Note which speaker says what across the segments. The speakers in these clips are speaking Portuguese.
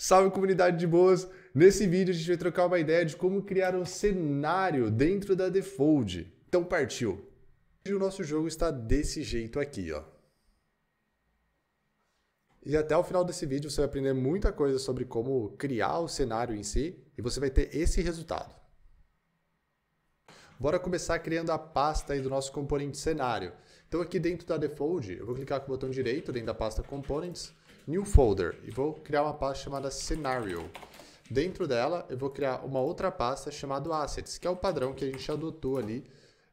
Speaker 1: Salve comunidade de boas! Nesse vídeo a gente vai trocar uma ideia de como criar um cenário dentro da Default. Então partiu! E o nosso jogo está desse jeito aqui, ó. E até o final desse vídeo você vai aprender muita coisa sobre como criar o cenário em si e você vai ter esse resultado. Bora começar criando a pasta aí do nosso componente cenário. Então aqui dentro da Default, eu vou clicar com o botão direito dentro da pasta Components New Folder e vou criar uma pasta chamada Scenario. Dentro dela, eu vou criar uma outra pasta chamada Assets, que é o padrão que a gente adotou ali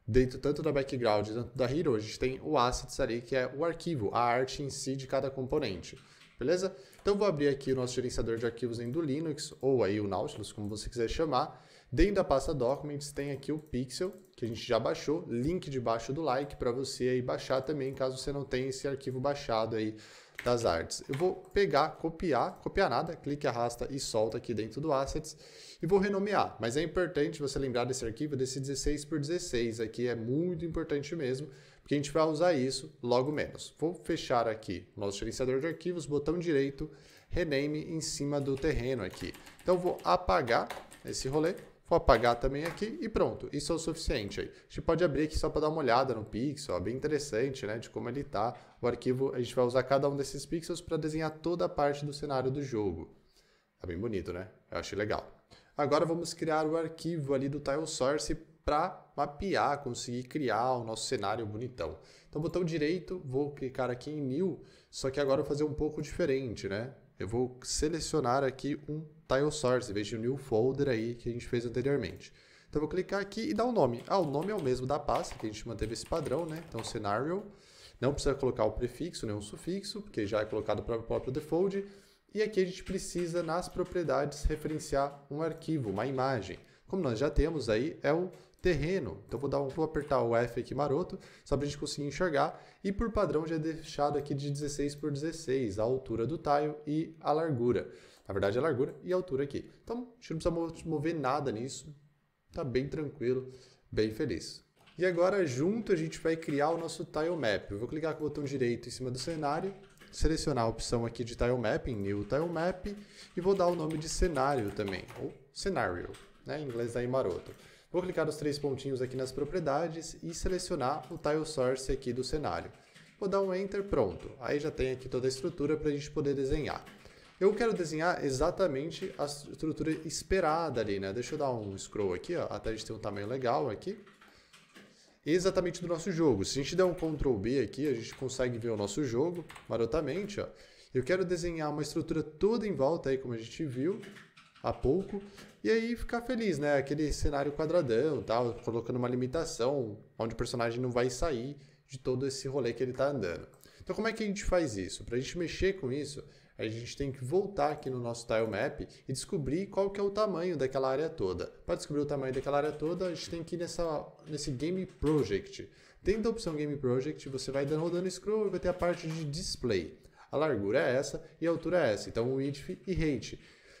Speaker 1: dentro tanto da background quanto da Hero. A gente tem o Assets ali, que é o arquivo, a arte em si de cada componente. Beleza? Então, vou abrir aqui o nosso gerenciador de arquivos do Linux, ou aí o Nautilus, como você quiser chamar. Dentro da pasta Documents tem aqui o Pixel, que a gente já baixou, link debaixo do like para você aí baixar também, caso você não tenha esse arquivo baixado aí das artes. Eu vou pegar, copiar, copiar nada, clique, arrasta e solta aqui dentro do Assets e vou renomear. Mas é importante você lembrar desse arquivo, desse 16 por 16 aqui, é muito importante mesmo, porque a gente vai usar isso logo menos. Vou fechar aqui o nosso gerenciador de arquivos, botão direito, rename em cima do terreno aqui. Então vou apagar esse rolê Vou apagar também aqui e pronto. Isso é o suficiente aí. A gente pode abrir aqui só para dar uma olhada no pixel, ó, bem interessante, né, de como ele está. O arquivo, a gente vai usar cada um desses pixels para desenhar toda a parte do cenário do jogo. Tá bem bonito, né? Eu achei legal. Agora vamos criar o arquivo ali do Tile Source para mapear, conseguir criar o nosso cenário bonitão. Então, botão direito, vou clicar aqui em New, só que agora vou fazer um pouco diferente, né? eu vou selecionar aqui um tile source, em vez de um new folder aí que a gente fez anteriormente. Então eu vou clicar aqui e dar o um nome. Ah, o nome é o mesmo da pasta, que a gente manteve esse padrão, né? Então scenario, não precisa colocar o prefixo, nem o sufixo, porque já é colocado para o próprio default. E aqui a gente precisa, nas propriedades, referenciar um arquivo, uma imagem. Como nós já temos aí, é o terreno. Então vou, dar um, vou apertar o F aqui maroto, só para a gente conseguir enxergar. E por padrão já é deixado aqui de 16 por 16, a altura do tile e a largura. Na verdade, a largura e a altura aqui. Então, a gente não precisa mover nada nisso. Tá bem tranquilo, bem feliz. E agora, junto, a gente vai criar o nosso tile map. Eu vou clicar com o botão direito em cima do cenário, selecionar a opção aqui de tile map, em new tile map, e vou dar o nome de cenário também, ou cenário, né? em inglês aí maroto. Vou clicar nos três pontinhos aqui nas propriedades e selecionar o Tile Source aqui do cenário. Vou dar um Enter, pronto. Aí já tem aqui toda a estrutura para a gente poder desenhar. Eu quero desenhar exatamente a estrutura esperada ali, né? Deixa eu dar um scroll aqui, ó, até a gente ter um tamanho legal aqui. Exatamente do nosso jogo. Se a gente der um Ctrl B aqui, a gente consegue ver o nosso jogo marotamente, ó. Eu quero desenhar uma estrutura toda em volta aí, como a gente viu, há pouco, e aí ficar feliz, né? Aquele cenário quadradão, tal, colocando uma limitação, onde o personagem não vai sair de todo esse rolê que ele está andando. Então como é que a gente faz isso? Para a gente mexer com isso, a gente tem que voltar aqui no nosso tile map e descobrir qual que é o tamanho daquela área toda. Para descobrir o tamanho daquela área toda, a gente tem que ir nessa, nesse Game Project. Dentro da opção Game Project, você vai rodando scroll e vai ter a parte de display. A largura é essa e a altura é essa, então width e height.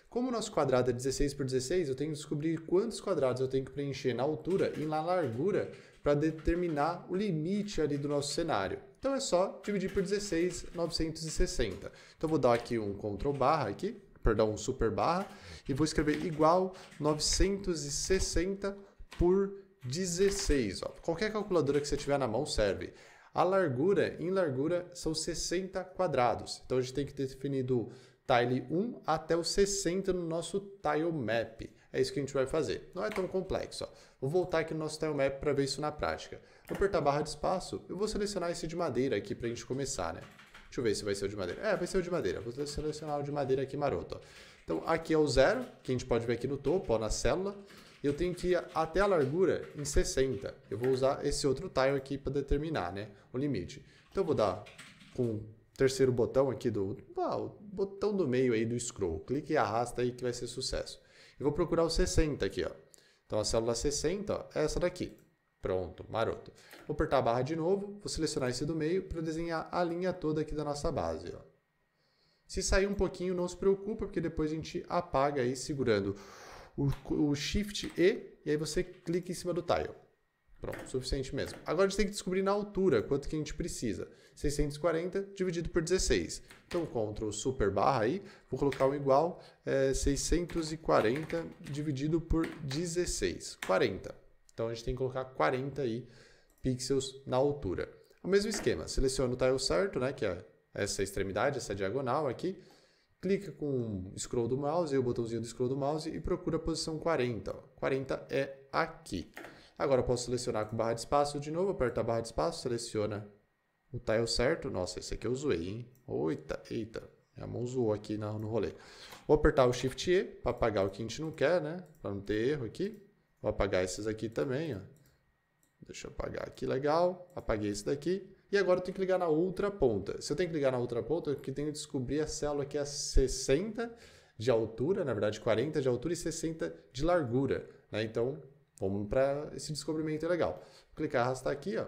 Speaker 1: Como o nosso quadrado é 16 por 16, eu tenho que descobrir quantos quadrados eu tenho que preencher na altura e na largura para determinar o limite ali do nosso cenário. Então é só dividir por 16, 960. Então vou dar aqui um CTRL barra aqui, perdão, um super barra, e vou escrever igual 960 por 16. Ó. Qualquer calculadora que você tiver na mão serve. A largura, em largura, são 60 quadrados. Então a gente tem que ter definido tile 1 até o 60 no nosso tile map. É isso que a gente vai fazer. Não é tão complexo. Ó. Vou voltar aqui no nosso tile map para ver isso na prática. Vou apertar a barra de espaço. Eu vou selecionar esse de madeira aqui para a gente começar, né? Deixa eu ver se vai ser o de madeira. É, vai ser o de madeira. Vou selecionar o de madeira aqui maroto. Ó. Então aqui é o zero, que a gente pode ver aqui no topo, ó, na célula. E eu tenho que ir até a largura em 60. Eu vou usar esse outro tile aqui para determinar né, o limite. Então eu vou dar com terceiro botão aqui do ah, o botão do meio aí do scroll. Clique e arrasta aí que vai ser sucesso. Eu vou procurar o 60 aqui, ó. Então a célula 60 ó, é essa daqui. Pronto, maroto. Vou apertar a barra de novo, vou selecionar esse do meio para desenhar a linha toda aqui da nossa base. Ó. Se sair um pouquinho, não se preocupa, porque depois a gente apaga aí segurando o, o Shift E, e aí você clica em cima do tile. Pronto, suficiente mesmo. Agora a gente tem que descobrir na altura quanto que a gente precisa. 640 dividido por 16. Então, Ctrl super barra aí, vou colocar o igual é, 640 dividido por 16. 40. Então, a gente tem que colocar 40 aí, pixels na altura. O mesmo esquema, seleciona o tile certo, né, que é essa extremidade, essa diagonal aqui, clica com o scroll do mouse, e o botãozinho do scroll do mouse e procura a posição 40. Ó. 40 é aqui. Agora eu posso selecionar com barra de espaço de novo, apertar a barra de espaço, seleciona o tile certo. Nossa, esse aqui eu zoei, hein? Oita, eita, minha mão zoou aqui no, no rolê. Vou apertar o Shift E para apagar o que a gente não quer, né? Para não ter erro aqui. Vou apagar esses aqui também, ó. Deixa eu apagar aqui, legal. Apaguei esse daqui. E agora eu tenho que ligar na outra ponta. Se eu tenho que ligar na outra ponta, eu tenho que descobrir a célula que é 60 de altura, na verdade 40 de altura e 60 de largura. Né? Então, Vamos para esse descobrimento é legal. Vou clicar e arrastar aqui, ó.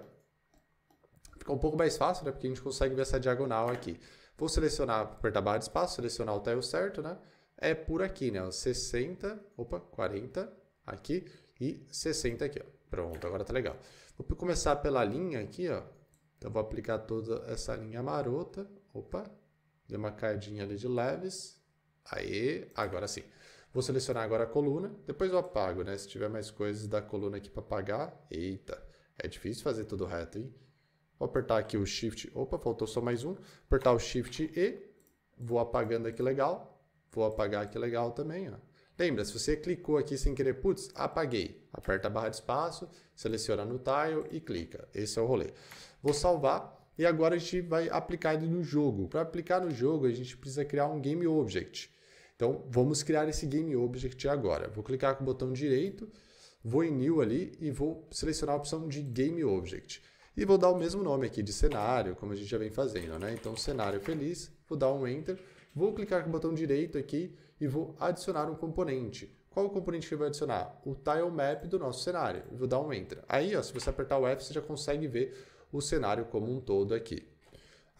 Speaker 1: Fica um pouco mais fácil, né? Porque a gente consegue ver essa diagonal aqui. Vou selecionar, apertar barra de espaço, selecionar o tile certo, né? É por aqui, né? 60, opa, 40 aqui e 60 aqui, ó. Pronto, agora tá legal. Vou começar pela linha aqui, ó. Então, vou aplicar toda essa linha marota. Opa, dei uma caidinha ali de leves. Aí, agora sim. Vou selecionar agora a coluna, depois eu apago, né? Se tiver mais coisas da coluna aqui para apagar, eita, é difícil fazer tudo reto, hein? Vou apertar aqui o Shift, opa, faltou só mais um. Apertar o Shift E, vou apagando aqui legal, vou apagar aqui legal também, ó. Lembra, se você clicou aqui sem querer, putz, apaguei. Aperta a barra de espaço, seleciona no tile e clica. Esse é o rolê. Vou salvar e agora a gente vai aplicar ele no jogo. Para aplicar no jogo, a gente precisa criar um Game Object. Então, vamos criar esse Game Object agora. Vou clicar com o botão direito, vou em New ali e vou selecionar a opção de Game Object. E vou dar o mesmo nome aqui de cenário, como a gente já vem fazendo, né? Então, cenário feliz, vou dar um Enter, vou clicar com o botão direito aqui e vou adicionar um componente. Qual o componente que eu vou adicionar? O tile map do nosso cenário. vou dar um Enter. Aí, ó, se você apertar o F, você já consegue ver o cenário como um todo aqui.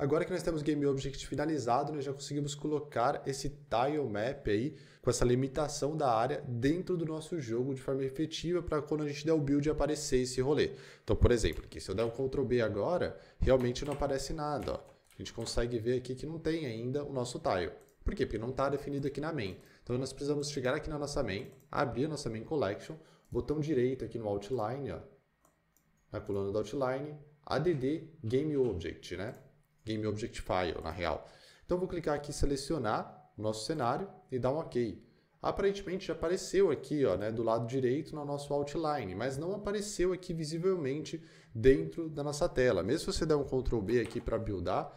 Speaker 1: Agora que nós temos GameObject finalizado, nós já conseguimos colocar esse tile map aí, com essa limitação da área, dentro do nosso jogo de forma efetiva, para quando a gente der o build aparecer esse rolê. Então, por exemplo, aqui, se eu der um Ctrl B agora, realmente não aparece nada. Ó. A gente consegue ver aqui que não tem ainda o nosso tile. Por quê? Porque não está definido aqui na main. Então, nós precisamos chegar aqui na nossa main, abrir a nossa main collection, botão direito aqui no outline, ó, tá na coluna do outline, add GameObject, né? object file na real. Então vou clicar aqui selecionar o nosso cenário e dar um OK. Aparentemente já apareceu aqui ó, né, do lado direito no nosso outline, mas não apareceu aqui visivelmente dentro da nossa tela. Mesmo se você der um Ctrl B aqui para buildar,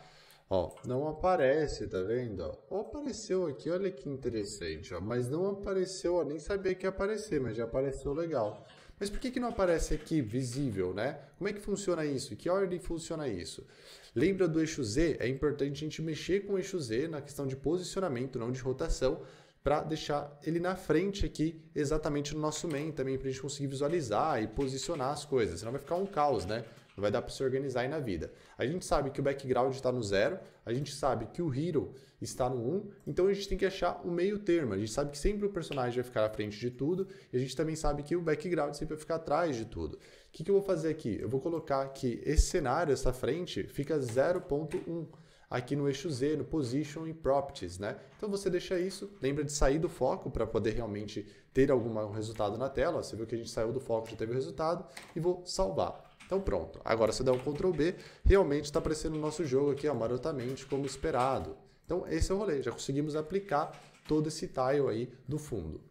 Speaker 1: ó, não aparece, tá vendo? Ó, apareceu aqui, olha que interessante, ó, mas não apareceu, ó, nem sabia que ia aparecer, mas já apareceu legal. Mas por que, que não aparece aqui visível, né? Como é que funciona isso? Que ordem funciona isso? Lembra do eixo Z? É importante a gente mexer com o eixo Z na questão de posicionamento, não de rotação, para deixar ele na frente aqui, exatamente no nosso main também, para a gente conseguir visualizar e posicionar as coisas. Senão vai ficar um caos, né? vai dar para se organizar aí na vida. A gente sabe que o background está no zero, a gente sabe que o hero está no 1, um, então a gente tem que achar o meio termo. A gente sabe que sempre o personagem vai ficar à frente de tudo, e a gente também sabe que o background sempre vai ficar atrás de tudo. O que, que eu vou fazer aqui? Eu vou colocar que esse cenário, essa frente, fica 0.1 aqui no eixo Z, no Position e Properties, né? Então você deixa isso, lembra de sair do foco para poder realmente ter algum resultado na tela. Você viu que a gente saiu do foco, já teve o resultado, e vou salvar. Então pronto. Agora se eu der um Ctrl B, realmente está aparecendo o nosso jogo aqui ó, marotamente como esperado. Então esse é o rolê, já conseguimos aplicar todo esse tile aí do fundo.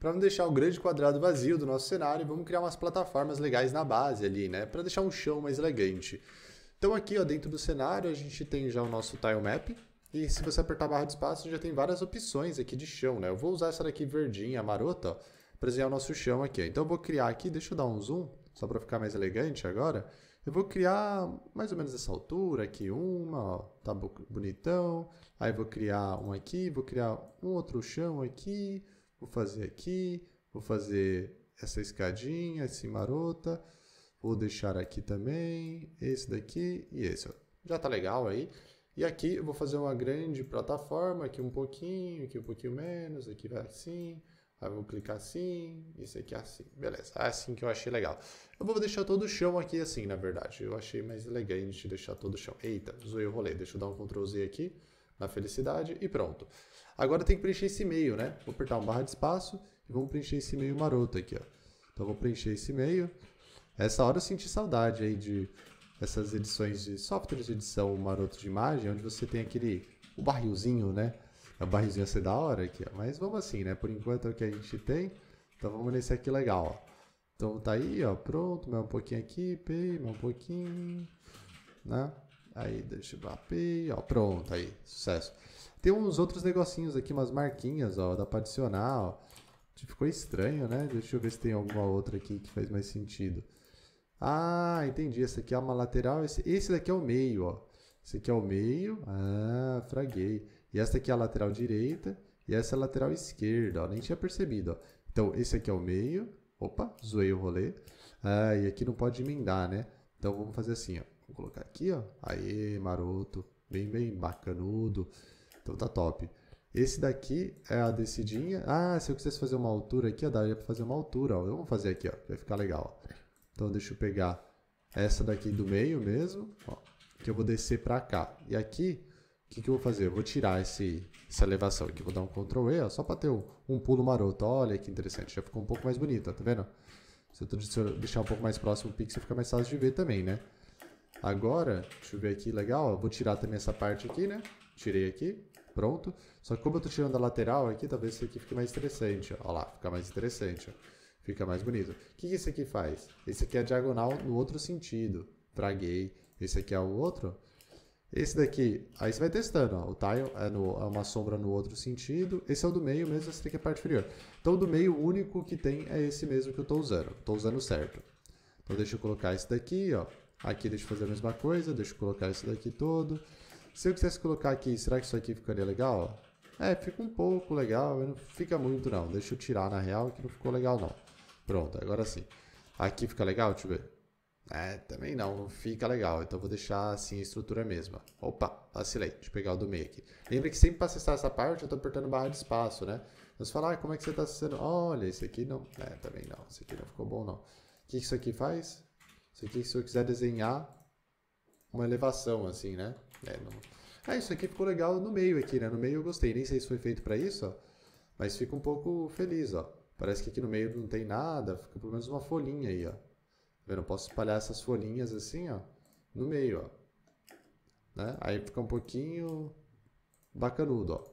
Speaker 1: Para não deixar o grande quadrado vazio do nosso cenário, vamos criar umas plataformas legais na base ali, né? Para deixar um chão mais elegante. Então aqui ó, dentro do cenário a gente tem já o nosso tile map, e se você apertar a barra de espaço, já tem várias opções aqui de chão, né? Eu vou usar essa daqui verdinha, marota, para desenhar o nosso chão aqui. Então eu vou criar aqui, deixa eu dar um zoom só para ficar mais elegante agora, eu vou criar mais ou menos essa altura aqui, uma, ó, tá bonitão. Aí vou criar um aqui, vou criar um outro chão aqui, vou fazer aqui, vou fazer essa escadinha, assim marota. Vou deixar aqui também, esse daqui e esse, ó. Já tá legal aí. E aqui eu vou fazer uma grande plataforma, aqui um pouquinho, aqui um pouquinho menos, aqui vai assim. Aí vou clicar assim, isso aqui é assim. Beleza, é assim que eu achei legal. Eu vou deixar todo o chão aqui assim, na verdade. Eu achei mais legal a gente deixar todo o chão. Eita, zoei o rolê. Deixa eu dar um Ctrl Z aqui, na felicidade, e pronto. Agora tem que preencher esse meio, né? Vou apertar um barra de espaço e vamos preencher esse meio maroto aqui, ó. Então vou preencher esse meio. Essa hora eu senti saudade aí de essas edições de software de edição maroto de imagem, onde você tem aquele o barrilzinho, né? A é barrizinha assim ia ser da hora aqui, ó. Mas vamos assim, né? Por enquanto é o que a gente tem. Então vamos nesse aqui legal, ó. Então tá aí, ó. Pronto, mais um pouquinho aqui, pei, mais um pouquinho, né? Aí deixa eu bater, ó. Pronto, aí. Sucesso. Tem uns outros negocinhos aqui, umas marquinhas, ó. Dá pra adicionar, ó. Ficou estranho, né? Deixa eu ver se tem alguma outra aqui que faz mais sentido. Ah, entendi. Essa aqui é uma lateral. Esse, esse daqui é o meio, ó. Esse aqui é o meio. Ah, fraguei. E essa aqui é a lateral direita e essa é a lateral esquerda, ó. Nem tinha percebido, ó. Então, esse aqui é o meio. Opa, zoei o rolê. Ah, e aqui não pode emendar, né? Então, vamos fazer assim, ó. Vou colocar aqui, ó. Aê, maroto. Bem, bem bacanudo. Então, tá top. Esse daqui é a descidinha. Ah, se eu quisesse fazer uma altura aqui, ó, daria pra fazer uma altura, ó. Eu vou fazer aqui, ó. Vai ficar legal, ó. Então, deixa eu pegar essa daqui do meio mesmo, ó. Que eu vou descer pra cá. E aqui o que, que eu vou fazer? Eu vou tirar esse, essa elevação aqui, vou dar um Ctrl E, ó, só para ter um, um, pulo maroto. Olha que interessante, já ficou um pouco mais bonito, ó, tá vendo? Se eu, se eu deixar um pouco mais próximo o pixel, fica mais fácil de ver também, né? Agora, deixa eu ver aqui, legal, ó, vou tirar também essa parte aqui, né? Tirei aqui, pronto. Só que como eu estou tirando a lateral aqui, talvez isso aqui fique mais interessante, ó, ó lá, fica mais interessante, ó fica mais bonito. O que, que esse aqui faz? Esse aqui é diagonal no outro sentido, traguei. Esse aqui é o outro, esse daqui, aí você vai testando, ó. o tile é, no, é, uma sombra no outro sentido, esse é o do meio mesmo, esse daqui é a parte inferior. Então o do meio, o único que tem é esse mesmo que eu estou usando, estou usando certo. Então deixa eu colocar esse daqui, ó. aqui deixa eu fazer a mesma coisa, deixa eu colocar esse daqui todo. Se eu quisesse colocar aqui, será que isso aqui ficaria legal? É, fica um pouco legal, mas não fica muito não, deixa eu tirar na real que não ficou legal não. Pronto, agora sim. Aqui fica legal, deixa eu ver. É, também não, fica legal. Então vou deixar assim a estrutura mesma. Opa, vacilei. Deixa eu pegar o do meio aqui. Lembra que sempre para acessar essa parte eu estou apertando barra de espaço, né? Você fala, ah, como é que você está acessando? Olha, esse aqui não. É, também não. Esse aqui não ficou bom, não. O que isso aqui faz? Isso aqui, se eu quiser desenhar uma elevação, assim, né? É, não... Ah, isso aqui ficou legal no meio aqui, né? No meio eu gostei. Nem sei se foi feito para isso, ó. Mas fica um pouco feliz, ó. Parece que aqui no meio não tem nada. Fica pelo menos uma folhinha aí, ó. Eu posso espalhar essas folhinhas assim, ó, no meio, ó. Né? Aí fica um pouquinho bacanudo, ó.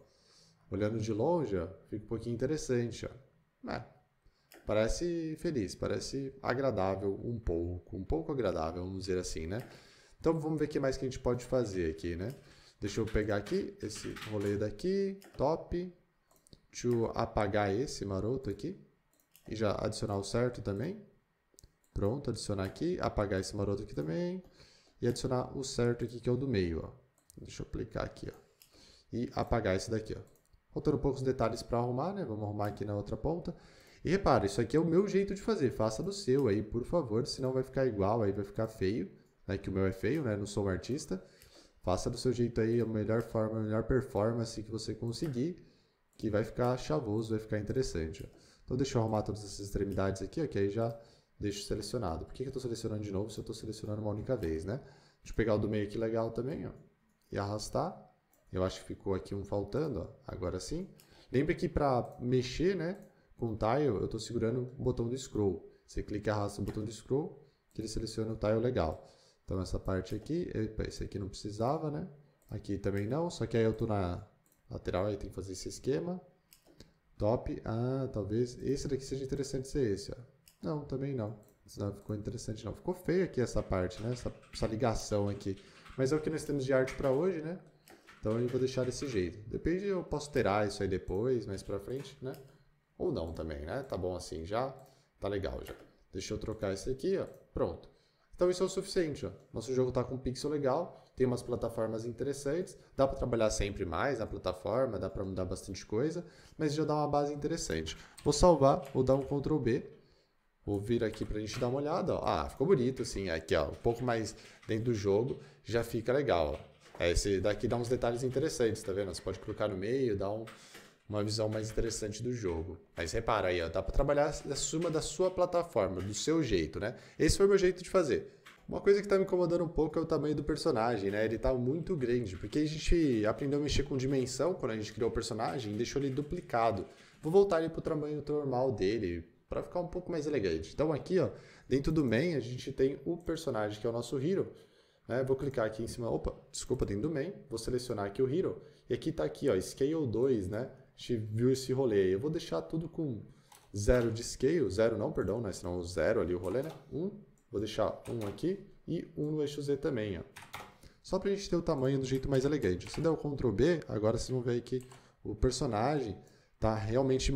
Speaker 1: Olhando de longe, ó, fica um pouquinho interessante, ó. É. Parece feliz, parece agradável um pouco, um pouco agradável, vamos dizer assim, né? Então vamos ver o que mais que a gente pode fazer aqui, né? Deixa eu pegar aqui esse rolê daqui, top. Deixa eu apagar esse maroto aqui e já adicionar o certo também. Pronto, adicionar aqui, apagar esse maroto aqui também. E adicionar o certo aqui, que é o do meio, ó. Deixa eu clicar aqui, ó. E apagar esse daqui, ó. Faltando poucos detalhes para arrumar, né? Vamos arrumar aqui na outra ponta. E repara, isso aqui é o meu jeito de fazer. Faça do seu aí, por favor. Senão vai ficar igual, aí vai ficar feio. Né? Que o meu é feio, né? Não sou um artista. Faça do seu jeito aí a melhor forma, a melhor performance que você conseguir. Que vai ficar chavoso, vai ficar interessante, ó. Então deixa eu arrumar todas essas extremidades aqui, ó. Que aí já deixo selecionado. Por que, que eu estou selecionando de novo se eu estou selecionando uma única vez, né? Deixa eu pegar o do meio aqui legal também, ó, e arrastar. Eu acho que ficou aqui um faltando, ó, agora sim. Lembra que para mexer, né, com o tile, eu estou segurando o botão do scroll. Você clica e arrasta o botão do scroll, que ele seleciona o tile legal. Então essa parte aqui, esse aqui não precisava, né? Aqui também não, só que aí eu estou na lateral, aí tem que fazer esse esquema. Top, ah, talvez esse daqui seja interessante ser esse, ó. Não, também não. Isso ficou interessante, não. Ficou feio aqui essa parte, né? Essa, essa ligação aqui. Mas é o que nós temos de arte para hoje, né? Então eu vou deixar desse jeito. Depende, eu posso alterar isso aí depois, mais para frente, né? Ou não também, né? Tá bom assim já. Tá legal já. Deixa eu trocar isso aqui, ó. Pronto. Então isso é o suficiente, ó. Nosso jogo tá com um pixel legal, tem umas plataformas interessantes, dá para trabalhar sempre mais na plataforma, dá para mudar bastante coisa, mas já dá uma base interessante. Vou salvar, vou dar um Ctrl B Vou vir aqui para a gente dar uma olhada. Ó. Ah, ficou bonito, assim. Aqui, ó, um pouco mais dentro do jogo, já fica legal. Ó. É, esse daqui dá uns detalhes interessantes, tá vendo? Você pode colocar no meio, dá um, uma visão mais interessante do jogo. Mas repara aí, ó, dá para trabalhar a suma da sua plataforma, do seu jeito, né? Esse foi o meu jeito de fazer. Uma coisa que está me incomodando um pouco é o tamanho do personagem, né? Ele está muito grande, porque a gente aprendeu a mexer com dimensão quando a gente criou o personagem, deixou ele duplicado. Vou voltar ele pro tamanho normal dele, para ficar um pouco mais elegante. Então aqui, ó, dentro do main, a gente tem o personagem que é o nosso hero. Né? Vou clicar aqui em cima, opa, desculpa, dentro do main, vou selecionar aqui o hero. E aqui está aqui, ó, scale 2, né? A gente viu esse rolê aí. Eu vou deixar tudo com zero de scale, zero não, perdão, né? Senão zero ali o rolê, né? Um, vou deixar um aqui e um no eixo Z também, ó. Só para a gente ter o tamanho do jeito mais elegante. Se der o Ctrl B, agora vocês vão ver que o personagem tá realmente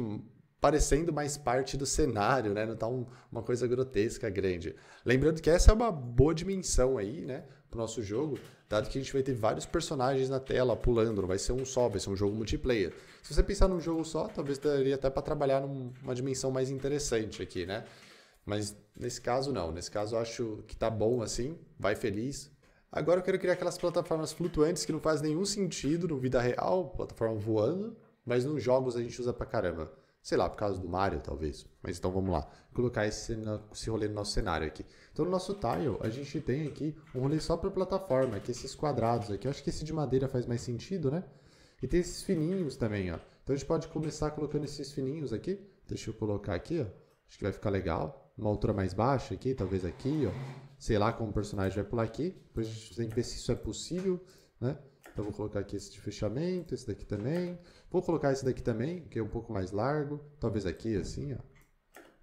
Speaker 1: parecendo mais parte do cenário, né? Não tá um, uma coisa grotesca grande. Lembrando que essa é uma boa dimensão aí, né? Pro nosso jogo, dado que a gente vai ter vários personagens na tela pulando, não vai ser um só, vai ser um jogo multiplayer. Se você pensar num jogo só, talvez daria até para trabalhar numa dimensão mais interessante aqui, né? Mas nesse caso não, nesse caso eu acho que tá bom assim, vai feliz, Agora eu quero criar aquelas plataformas flutuantes que não faz nenhum sentido no vida real, plataforma voando, mas nos jogos a gente usa pra caramba. Sei lá, por causa do Mario, talvez. Mas então vamos lá. Vou colocar esse, esse rolê no nosso cenário aqui. Então no nosso tile, a gente tem aqui um rolê só para plataforma, que esses quadrados aqui. Eu acho que esse de madeira faz mais sentido, né? E tem esses fininhos também, ó. Então a gente pode começar colocando esses fininhos aqui. Deixa eu colocar aqui, ó. Acho que vai ficar legal. Uma altura mais baixa aqui, talvez aqui, ó. Sei lá como o personagem vai pular aqui. Depois a gente tem que ver se isso é possível, né? Então vou colocar aqui esse de fechamento, esse daqui também. Vou colocar esse daqui também, que é um pouco mais largo. Talvez aqui, assim, ó.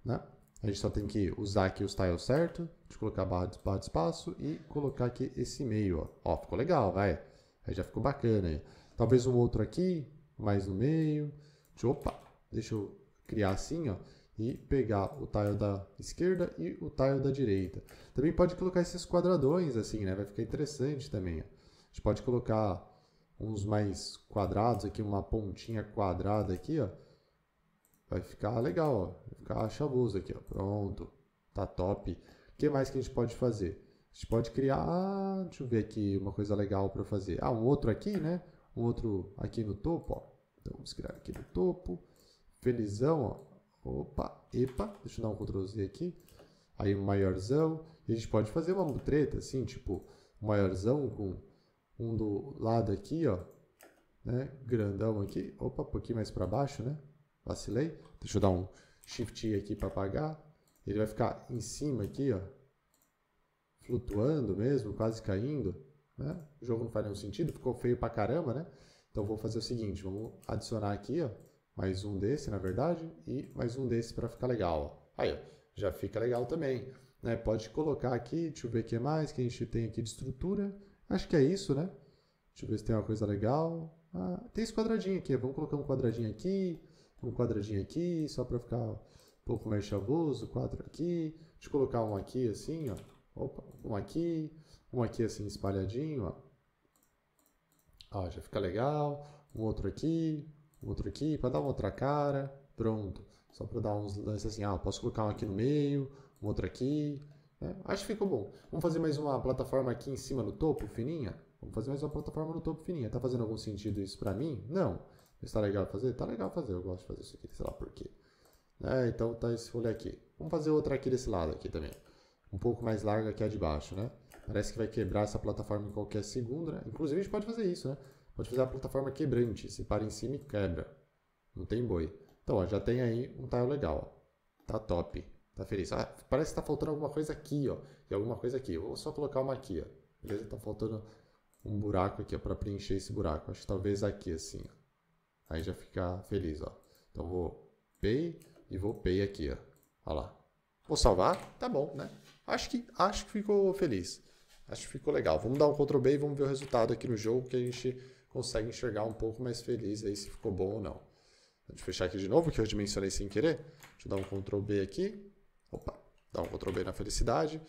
Speaker 1: Né? A gente só tem que usar aqui o style certo. de colocar barra de, barra de espaço e colocar aqui esse meio, ó. Ó, ficou legal, vai. Aí já ficou bacana aí. Talvez um outro aqui, mais no meio. Deixa eu, opa, deixa eu criar assim, ó. E pegar o tile da esquerda e o tile da direita. Também pode colocar esses quadradões assim, né? Vai ficar interessante também, ó. A gente pode colocar uns mais quadrados aqui, uma pontinha quadrada aqui, ó. Vai ficar legal, ó. Vai ficar chavoso aqui, ó. Pronto. Tá top. O que mais que a gente pode fazer? A gente pode criar... Ah, deixa eu ver aqui uma coisa legal para fazer. Ah, um outro aqui, né? Um outro aqui no topo, ó. Então, vamos criar aqui no topo. Felizão, ó. Opa, epa. Deixa eu dar um Ctrl Z aqui. Aí um maiorzão. E a gente pode fazer uma treta assim, tipo... maiorzão com um do lado aqui, ó, né? Grandão aqui. Opa, um pouquinho mais para baixo, né? Vacilei. Deixa eu dar um shift aqui para apagar. Ele vai ficar em cima aqui, ó. Flutuando mesmo, quase caindo, né? O jogo não faz nenhum sentido, ficou feio para caramba, né? Então vou fazer o seguinte, vamos adicionar aqui, ó, mais um desse, na verdade, e mais um desse para ficar legal, ó. Aí, ó, já fica legal também, né? Pode colocar aqui, deixa eu ver o que mais que a gente tem aqui de estrutura. Acho que é isso, né? Deixa eu ver se tem uma coisa legal. Ah, tem esse quadradinho aqui. Vamos colocar um quadradinho aqui, um quadradinho aqui, só para ficar um pouco mais chavoso. Quatro aqui. Deixa eu colocar um aqui assim, ó. Opa, um aqui, um aqui assim espalhadinho, ó. Ó, já fica legal. Um outro aqui, um outro aqui, para dar uma outra cara. Pronto. Só para dar uns lances assim, ah, posso colocar um aqui no meio, um outro aqui, é, acho que ficou bom. Vamos fazer mais uma plataforma aqui em cima no topo, fininha? Vamos fazer mais uma plataforma no topo, fininha. Tá fazendo algum sentido isso pra mim? Não. Está legal fazer? Tá legal fazer. Eu gosto de fazer isso aqui, sei lá por quê. É, então tá esse rolê aqui. Vamos fazer outra aqui desse lado aqui também. Um pouco mais larga que a de baixo, né? Parece que vai quebrar essa plataforma em qualquer segundo, né? Inclusive a gente pode fazer isso, né? Pode fazer a plataforma quebrante. Se para em cima e quebra. Não tem boi. Então, ó, já tem aí um tile legal. Ó. Tá top. Tá feliz. Ah, parece que tá faltando alguma coisa aqui, ó. E alguma coisa aqui. Vou só colocar uma aqui, ó. Beleza? Tá faltando um buraco aqui, ó, para preencher esse buraco. Acho que talvez aqui, assim, ó. Aí já fica feliz, ó. Então vou pay e vou pay aqui, ó. Olha lá. Vou salvar, tá bom, né? Acho que, acho que ficou feliz. Acho que ficou legal. Vamos dar um Ctrl B e vamos ver o resultado aqui no jogo, que a gente consegue enxergar um pouco mais feliz aí se ficou bom ou não. Deixa eu fechar aqui de novo, que eu dimensionei sem querer. Deixa eu dar um Ctrl B aqui. Opa, dá um Ctrl B na felicidade.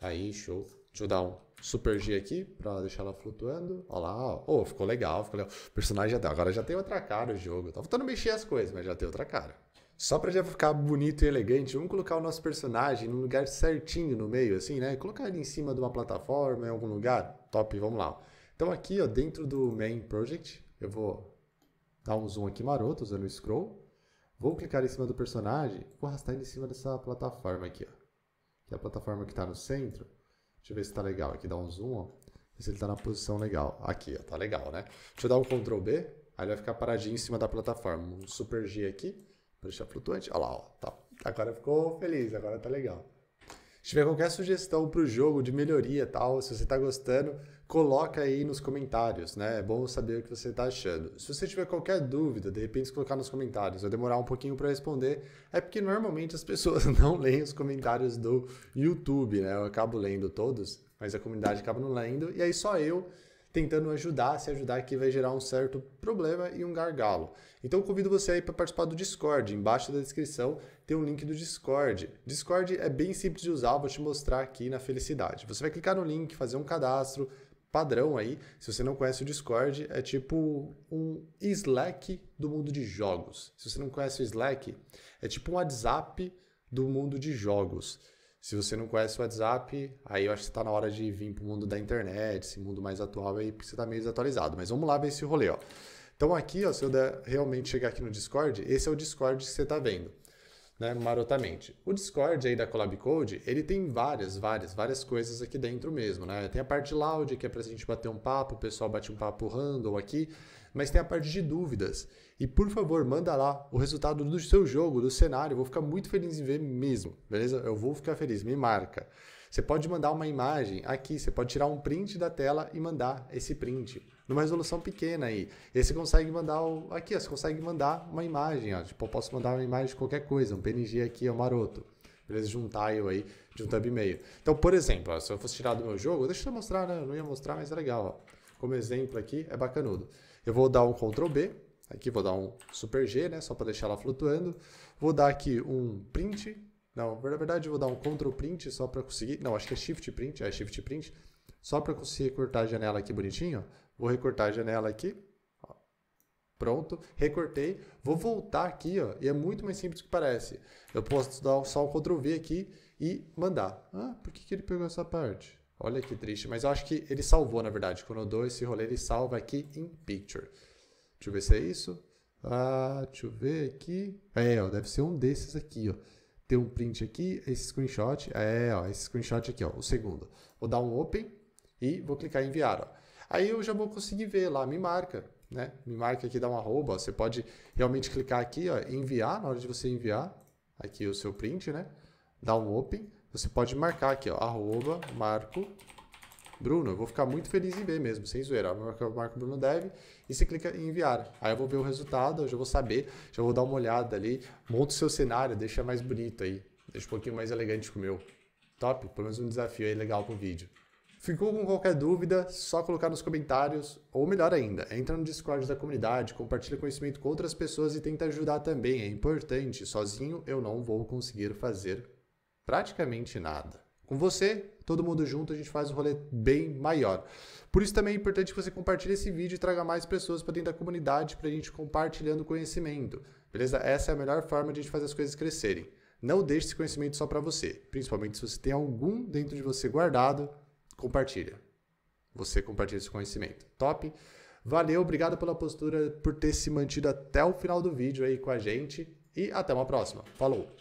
Speaker 1: Aí, show. Deixa eu dar um Super G aqui pra deixar ela flutuando. Olha lá, oh, ficou legal, ficou legal. O personagem já, agora já tem outra cara o jogo. Tá faltando mexer as coisas, mas já tem outra cara. Só pra já ficar bonito e elegante, vamos colocar o nosso personagem no lugar certinho no meio, assim, né? Colocar ele em cima de uma plataforma, em algum lugar. Top, vamos lá. Então aqui, ó, dentro do Main Project, eu vou dar um zoom aqui maroto usando o scroll. Vou clicar em cima do personagem vou arrastar ele em cima dessa plataforma aqui, ó. Que é a plataforma que está no centro. Deixa eu ver se está legal. Aqui dá um zoom, ó. Ver se ele está na posição legal. Aqui, ó. Tá legal, né? Deixa eu dar um Ctrl B. Aí ele vai ficar paradinho em cima da plataforma. Um Super G aqui. Pra deixar flutuante. Olha lá, ó. Tá. Agora ficou feliz. Agora tá legal. Se tiver qualquer sugestão para o jogo de melhoria tal, se você está gostando, coloca aí nos comentários, né? É bom saber o que você está achando. Se você tiver qualquer dúvida, de repente colocar nos comentários, vai demorar um pouquinho para responder, é porque normalmente as pessoas não leem os comentários do YouTube, né? Eu acabo lendo todos, mas a comunidade acaba não lendo, e aí só eu tentando ajudar, se ajudar que vai gerar um certo problema e um gargalo. Então convido você aí para participar do Discord. Embaixo da descrição tem um link do Discord. Discord é bem simples de usar, vou te mostrar aqui na felicidade. Você vai clicar no link, fazer um cadastro, padrão aí. Se você não conhece o Discord, é tipo um Slack do mundo de jogos. Se você não conhece o Slack, é tipo um WhatsApp do mundo de jogos. Se você não conhece o WhatsApp, aí eu acho que está na hora de vir para o mundo da internet, esse mundo mais atual aí, porque você está meio desatualizado. Mas vamos lá ver esse rolê, ó. Então aqui, ó, se eu der, realmente chegar aqui no Discord, esse é o Discord que você está vendo né, marotamente. O Discord aí da Collab Code, ele tem várias, várias, várias coisas aqui dentro mesmo, né? Tem a parte loud, que é pra gente bater um papo, o pessoal bate um papo random aqui, mas tem a parte de dúvidas. E por favor, manda lá o resultado do seu jogo, do cenário. Eu vou ficar muito feliz em ver mesmo, beleza? Eu vou ficar feliz, me marca. Você pode mandar uma imagem aqui, você pode tirar um print da tela e mandar esse print numa resolução pequena aí. E aí você consegue mandar o, aqui, ó, você consegue mandar uma imagem, ó. Tipo, eu posso mandar uma imagem de qualquer coisa, um PNG aqui, é um maroto. Beleza? De um tile aí, de um tab meio. Então, por exemplo, ó, se eu fosse tirar do meu jogo, deixa eu mostrar, né? Eu não ia mostrar, mas é legal, ó. Como exemplo aqui, é bacanudo. Eu vou dar um Ctrl B, aqui vou dar um Super G, né, só para deixar ela flutuando. Vou dar aqui um Print, não, na verdade eu vou dar um Ctrl Print só para conseguir, não, acho que é Shift Print, é Shift Print, só para conseguir recortar a janela aqui bonitinho. Vou recortar a janela aqui, ó. pronto, recortei. Vou voltar aqui, ó, e é muito mais simples do que parece. Eu posso dar só um Ctrl V aqui e mandar. Ah, por que, que ele pegou essa parte? Olha que triste, mas eu acho que ele salvou, na verdade. Quando eu dou esse rolê, ele salva aqui em Picture. Deixa eu ver se é isso. Ah, deixa eu ver aqui. É, ó, deve ser um desses aqui, ó. Tem um print aqui, esse screenshot. É, ó, esse screenshot aqui, ó, o segundo. Vou dar um open e vou clicar em enviar, ó. Aí eu já vou conseguir ver lá, me marca, né? Me marca aqui, dá um arroba. Ó. Você pode realmente clicar aqui, ó, enviar, na hora de você enviar aqui o seu print, né? Dá um open você pode marcar aqui, ó, arroba, marco, Bruno. Eu vou ficar muito feliz em ver mesmo, sem zoeira. marco, marco Bruno Dev e você clica em enviar. Aí eu vou ver o resultado, eu já vou saber, já vou dar uma olhada ali. Monta o seu cenário, deixa mais bonito aí. Deixa um pouquinho mais elegante que o meu. Top? Pelo menos um desafio aí legal pro vídeo. Ficou com qualquer dúvida? Só colocar nos comentários, ou melhor ainda, entra no Discord da comunidade, compartilha conhecimento com outras pessoas e tenta ajudar também. É importante, sozinho eu não vou conseguir fazer praticamente nada. Com você, todo mundo junto, a gente faz um rolê bem maior. Por isso também é importante que você compartilhe esse vídeo e traga mais pessoas para dentro da comunidade para a gente compartilhando conhecimento. Beleza? Essa é a melhor forma de a gente fazer as coisas crescerem. Não deixe esse conhecimento só para você, principalmente se você tem algum dentro de você guardado, compartilha. Você compartilha esse conhecimento. Top? Valeu, obrigado pela postura, por ter se mantido até o final do vídeo aí com a gente e até uma próxima. Falou!